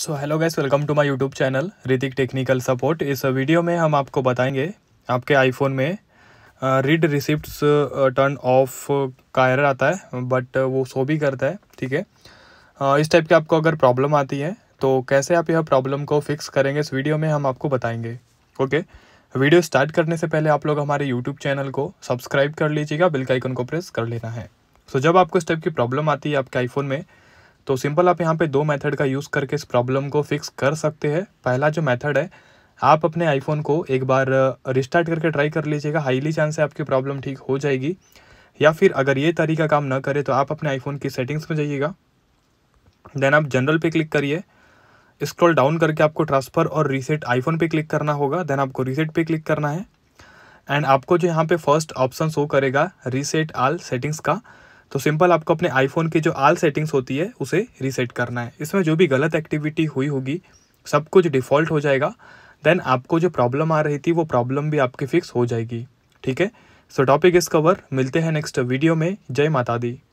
So hello guys welcome to my YouTube channel Hrithik technical support इस video में हम आपको बताएंगे आपके आईफोन में रीड रिसिप्ट टर्न ऑफ का एरर आता है बट वो शो भी करता है ठीक है uh, इस टाइप की आपको अगर प्रॉब्लम आती है तो कैसे आप यह प्रॉब्लम को फिक्स करेंगे इस वीडियो में हम आपको बताएंगे ओके okay? वीडियो स्टार्ट करने से पहले आप लोग हमारे यूट्यूब चैनल को सब्सक्राइब कर लीजिएगा बिल्कुल आइकन को प्रेस कर लेना है सो so, जब आपको इस टाइप की प्रॉब्लम आती है आपके आईफोन में तो सिंपल आप यहाँ पे दो मेथड का यूज़ करके इस प्रॉब्लम को फिक्स कर सकते हैं पहला जो मेथड है आप अपने आईफोन को एक बार रिस्टार्ट करके ट्राई कर लीजिएगा हाईली चांस है आपकी प्रॉब्लम ठीक हो जाएगी या फिर अगर ये तरीका काम ना करे तो आप अपने आईफोन की सेटिंग्स में जाइएगा देन आप जनरल पे क्लिक करिए स्क्रॉल डाउन करके आपको ट्रांसफ़र और रीसेट आईफोन पे क्लिक करना होगा देन आपको रीसेट पे क्लिक करना है एंड आपको जो यहाँ पे फर्स्ट ऑप्शन शो करेगा रीसेट आल सेटिंग्स का तो सिंपल आपको अपने आईफोन की जो आल सेटिंग्स होती है उसे रीसेट करना है इसमें जो भी गलत एक्टिविटी हुई होगी सब कुछ डिफ़ॉल्ट हो जाएगा देन आपको जो प्रॉब्लम आ रही थी वो प्रॉब्लम भी आपकी फ़िक्स हो जाएगी ठीक है सो टॉपिक इस कवर मिलते हैं नेक्स्ट वीडियो में जय माता दी